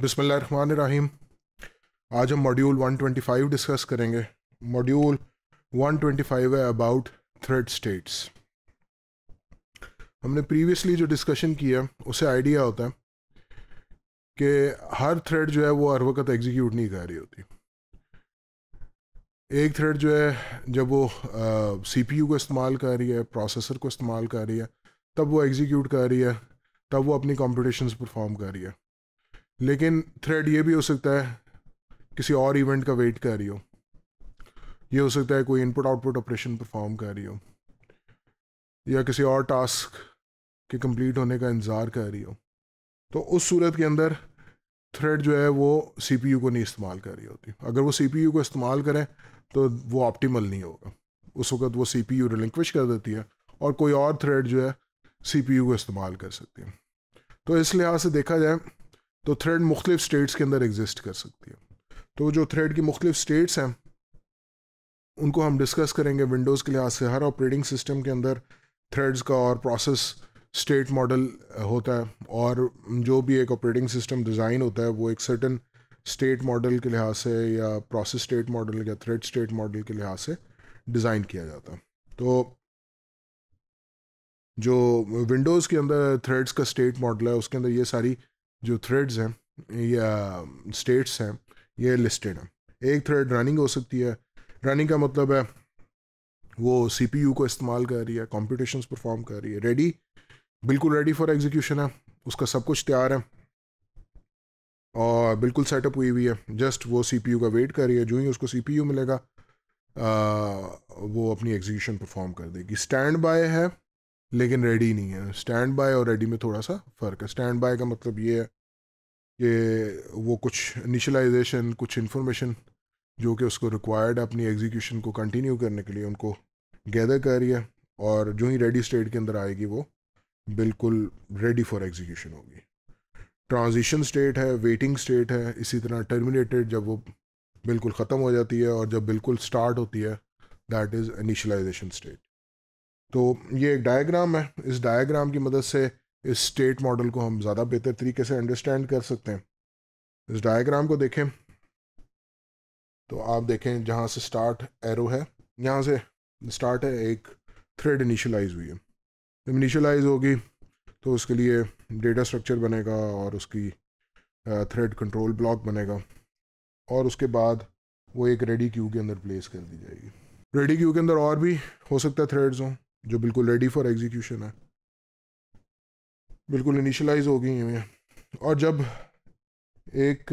रहीम आज हम module 125 discuss करेंगे मॉड्यूल 125 है अबाउट थ्रेड स्टेट्स हमने प्रीवियसली जो डिस्कशन किया उसे आइडिया होता है कि हर थ्रेड जो है वो हर वक्त एग्जीक्यूट नहीं कर रही होती एक थ्रेड जो है जब वो सीपीयू को इस्तेमाल कर रही है प्रोसेसर को इस्तेमाल कर रही है तब वो एग्जीक्यूट कर रही है तब वो अपनी कॉम्पिटिशन परफॉर्म कर रही है लेकिन थ्रेड ये भी हो सकता है किसी और इवेंट का वेट कर रही हो ये हो सकता है कोई इनपुट आउटपुट ऑपरेशन परफॉर्म कर रही हो या किसी और टास्क के कंप्लीट होने का इंतज़ार कर रही हो तो उस सूरत के अंदर थ्रेड जो है वो सीपीयू को नहीं इस्तेमाल कर रही होती अगर वो सीपीयू को इस्तेमाल करें तो वो ऑप्टिमल नहीं होगा उस वक्त वो सी पी यू रिलिंक्विश कर देती है और कोई और थ्रेड जो है सी पी यू को इस्तेमाल कर सकती है तो इस लिहाज से देखा जाए तो थ्रेड मुख्तलिफ स्टेट्स के अंदर एग्जिस्ट कर सकती है तो जो थ्रेड की मुख्तलिफ स्टेट्स हैं उनको हम डिस्कस करेंगे विंडोज़ के लिहाज से हर ऑपरेटिंग सिस्टम के अंदर थ्रेड्स का और प्रोसेस स्टेट मॉडल होता है और जो भी एक ऑपरेटिंग सिस्टम डिज़ाइन होता है वो एक सर्टन स्टेट मॉडल के लिहाज से या प्रोसेस स्टेट मॉडल या थ्रेड स्टेट मॉडल के लिहाज से डिज़ाइन किया जाता है तो जो विंडोज़ के अंदर थ्रेड्स का स्टेट मॉडल है उसके अंदर ये सारी जो थ्रेड्स हैं या स्टेट्स um, हैं ये लिस्टेड हैं एक थ्रेड रनिंग हो सकती है रनिंग का मतलब है वो सी को इस्तेमाल कर रही है कॉम्पिटिशन परफॉर्म कर रही है रेडी बिल्कुल रेडी फॉर एग्जीक्यूशन है उसका सब कुछ तैयार है और बिल्कुल सेटअप हुई हुई है जस्ट वो सी का वेट कर रही है जो ही उसको सी मिलेगा आ, uh, वो अपनी एग्जीक्यूशन परफॉर्म कर देगी स्टैंड बाय है लेकिन रेडी नहीं है स्टैंड बाय और रेडी में थोड़ा सा फ़र्क है स्टैंड बाय का मतलब ये है कि वो कुछ इनिशलाइजेशन कुछ इंफॉर्मेशन जो कि उसको रिक्वायर्ड है अपनी एग्जीक्यूशन को कंटिन्यू करने के लिए उनको गैदर कर रही है और जो ही रेडी स्टेट के अंदर आएगी वो बिल्कुल रेडी फॉर एग्जीक्यूशन होगी ट्रांजिशन स्टेट है वेटिंग स्टेट है इसी तरह टर्मिनेटेड जब वो बिल्कुल ख़त्म हो जाती है और जब बिल्कुल स्टार्ट होती है दैट इज़ इनिशलाइजेशन स्टेट तो ये एक डायग्राम है इस डायग्राम की मदद से इस स्टेट मॉडल को हम ज़्यादा बेहतर तरीके से अंडरस्टैंड कर सकते हैं इस डायग्राम को देखें तो आप देखें जहाँ से स्टार्ट एरो है यहाँ से स्टार्ट है एक थ्रेड इनिशलाइज हुई है जब इनिशलाइज होगी तो उसके लिए डेटा स्ट्रक्चर बनेगा और उसकी थ्रेड कंट्रोल ब्लॉक बनेगा और उसके बाद वो एक रेडी क्यू के अंदर प्लेस कर दी जाएगी रेडी क्यू के अंदर और भी हो सकता है थ्रेड्स हों जो बिल्कुल रेडी फॉर एग्जीक्यूशन है बिल्कुल इनिशलाइज हो गई हैं और जब एक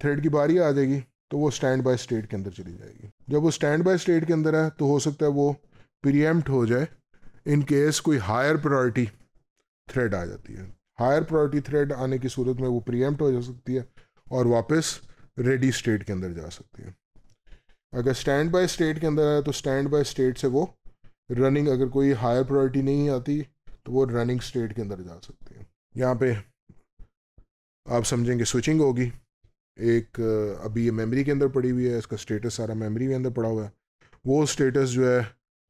थ्रेड की बारी आ जाएगी तो वो स्टैंड बाय स्टेट के अंदर चली जाएगी जब वो स्टैंड बाय स्टेट के अंदर है तो हो सकता है वो प्रियम्प्ट हो जाए इन केस कोई हायर प्रायोरिटी थ्रेड आ जाती है हायर प्रायोरिटी थ्रेड आने की सूरत में वो प्रियम्प्ट हो जा सकती है और वापस रेडी स्टेट के अंदर जा सकती है अगर स्टैंड बाय स्टेट के अंदर है तो स्टैंड बाय स्टेट से वो रनिंग अगर कोई हायर प्रायोरिटी नहीं आती तो वो रनिंग स्टेट के अंदर जा सकते हैं यहाँ पे आप समझेंगे स्विचिंग होगी एक अभी ये मेमोरी के अंदर पड़ी हुई है इसका स्टेटस सारा मेमोरी के अंदर पड़ा हुआ है वो स्टेटस जो है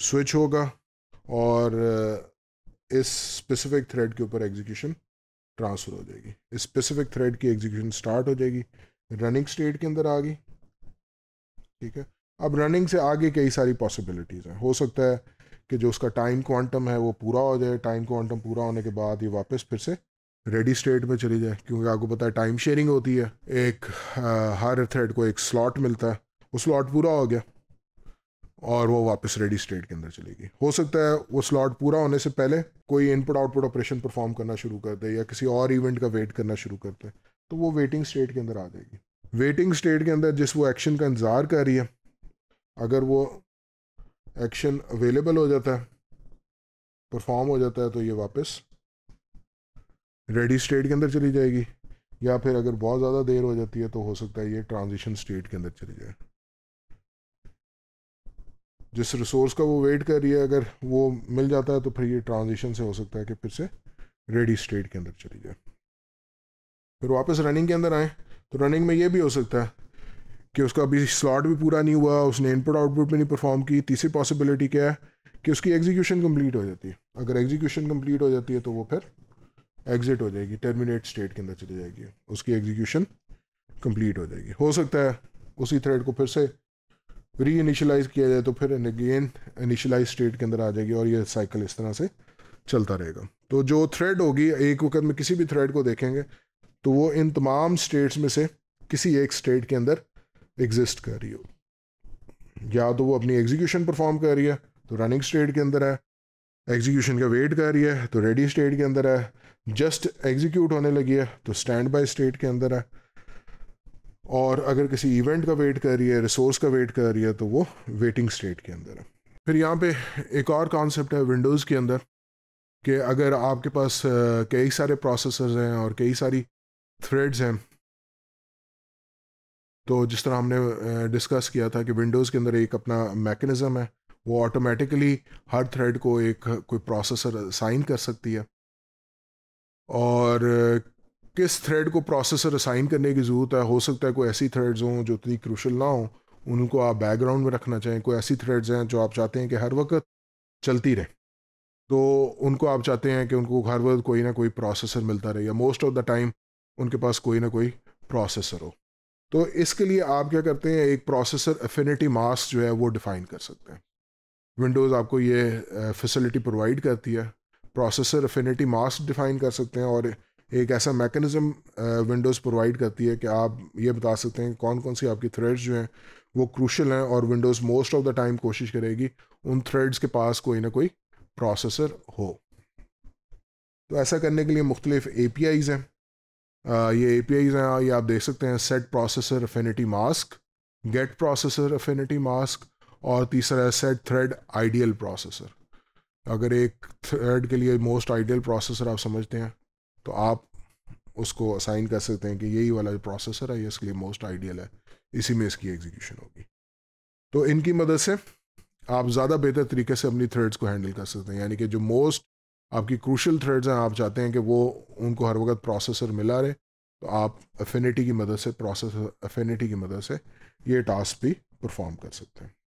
स्विच होगा और इस स्पेसिफिक थ्रेड के ऊपर एग्जीक्यूशन ट्रांसफ़र हो जाएगी इस स्पेसिफिक थ्रेड की एग्जीक्यूशन स्टार्ट हो जाएगी रनिंग स्टेट के अंदर आ गई ठीक है अब रनिंग से आगे कई सारी पॉसिबिलिटीज़ हैं हो सकता है कि जो उसका टाइम क्वांटम है वो पूरा हो जाए टाइम क्वांटम पूरा होने के बाद ये वापस फिर से रेडी स्टेट में चली जाए क्योंकि आपको पता है टाइम शेयरिंग होती है एक आ, हर थ्रेड को एक स्लॉट मिलता है वो स्लॉट पूरा हो गया और वो वापस रेडी स्टेट के अंदर चलेगी हो सकता है वो स्लॉट पूरा होने से पहले कोई इनपुट आउटपुट ऑपरेशन परफॉर्म करना शुरू कर दे या किसी और इवेंट का वेट करना शुरू कर दे तो वो वेटिंग स्टेट के अंदर आ जाएगी वेटिंग स्टेट के अंदर जिस वो एक्शन का इंतज़ार कर रही है अगर वो एक्शन अवेलेबल हो जाता है परफॉर्म हो जाता है तो ये वापस रेडी स्टेट के अंदर चली जाएगी या फिर अगर बहुत ज़्यादा देर हो जाती है तो हो सकता है ये ट्रांजिशन स्टेट के अंदर चली जाए जिस रिसोर्स का वो वेट कर रही है अगर वो मिल जाता है तो फिर ये ट्रांजिशन से हो सकता है कि फिर से रेडी स्टेट के अंदर चली जाए फिर वापस रनिंग के अंदर आए तो रनिंग में ये भी हो सकता है कि उसका अभी स्लॉट भी पूरा नहीं हुआ उसने इनपुट आउटपुट भी नहीं परफॉर्म की तीसरी पॉसिबिलिटी क्या है कि उसकी एग्जीक्यूशन कंप्लीट हो जाती है अगर एग्जीक्यूशन कंप्लीट हो जाती है तो वो फिर एग्जिट हो जाएगी टर्मिनेट स्टेट के अंदर चली जाएगी उसकी एग्जीक्यूशन कंप्लीट हो जाएगी हो सकता है उसी थ्रेड को फिर से री इनिशलाइज किया जाए तो फिर अगेन इनिशलाइज स्टेट के अंदर आ जाएगी और ये साइकिल इस तरह से चलता रहेगा तो जो थ्रेड होगी एक वक्त में किसी भी थ्रेड को देखेंगे तो वो इन तमाम स्टेट्स में से किसी एक स्टेट के अंदर एग्जिस्ट कर रही हो या तो वो अपनी एग्जीक्यूशन परफॉर्म कर रही है तो रनिंग स्टेट के अंदर है एग्जीक्यूशन का वेट कर रही है तो रेडी स्टेट के अंदर है जस्ट एग्जीक्यूट होने लगी है तो स्टैंड बाय स्टेट के अंदर है और अगर किसी इवेंट का वेट कर रही है रिसोर्स का वेट कर रही है तो वो वेटिंग स्टेट के अंदर है फिर यहाँ पे एक और कॉन्सेप्ट है विंडोज़ के अंदर कि अगर आपके पास कई सारे प्रोसेसर्स हैं और कई सारी थ्रेड्स हैं तो जिस तरह हमने डिस्कस किया था कि विंडोज़ के अंदर एक अपना मैकेनिज़्म है वो ऑटोमेटिकली हर थ्रेड को एक कोई प्रोसेसर असाइन कर सकती है और किस थ्रेड को प्रोसेसर असाइन करने की ज़रूरत है हो सकता है कोई ऐसी थ्रेड्स हों जो इतनी क्रूशल ना हो उनको आप बैकग्राउंड में रखना चाहें कोई ऐसी थ्रेड्स हैं जो आप चाहते हैं कि हर वक्त चलती रहे तो उनको आप चाहते हैं कि उनको हर वक्त कोई ना कोई प्रोसेसर मिलता रहे या मोस्ट ऑफ द टाइम उनके पास कोई ना कोई प्रोसेसर हो तो इसके लिए आप क्या करते हैं एक प्रोसेसर एफिनिटी मास्क जो है वो डिफ़ाइन कर सकते हैं विंडोज़ आपको ये फैसिलिटी प्रोवाइड करती है प्रोसेसर एफिनिटी मास्क डिफ़ाइन कर सकते हैं और एक ऐसा मैकेनिज़्म विंडोज़ प्रोवाइड करती है कि आप ये बता सकते हैं कौन कौन सी आपकी थ्रेड्स जो हैं वो क्रूशल हैं और Windows most of the time कोशिश करेगी उन थ्रेड्स के पास कोई ना कोई प्रोसेसर हो तो ऐसा करने के लिए मुख्तलिफ ए हैं Uh, ये ए आईज हैं ये आप देख सकते हैं set processor affinity mask get processor affinity mask और तीसरा है सेट थ्रेड आइडियल प्रोसेसर अगर एक थ्रेड के लिए मोस्ट आइडियल प्रोसेसर आप समझते हैं तो आप उसको असाइन कर सकते हैं कि यही वाला प्रोसेसर है ये इसके लिए मोस्ट आइडियल है इसी में इसकी एग्जीक्यूशन होगी तो इनकी मदद से आप ज़्यादा बेहतर तरीके से अपनी थ्रेड्स को हैंडल कर सकते हैं यानी कि जो मोस्ट आपकी क्रूशल थ्रेड्स हैं आप चाहते हैं कि वो उनको हर वक्त प्रोसेसर मिला रहे तो आप अफिनिटी की मदद से प्रोसेसर अफिनिटी की मदद से ये टास्क भी परफॉर्म कर सकते हैं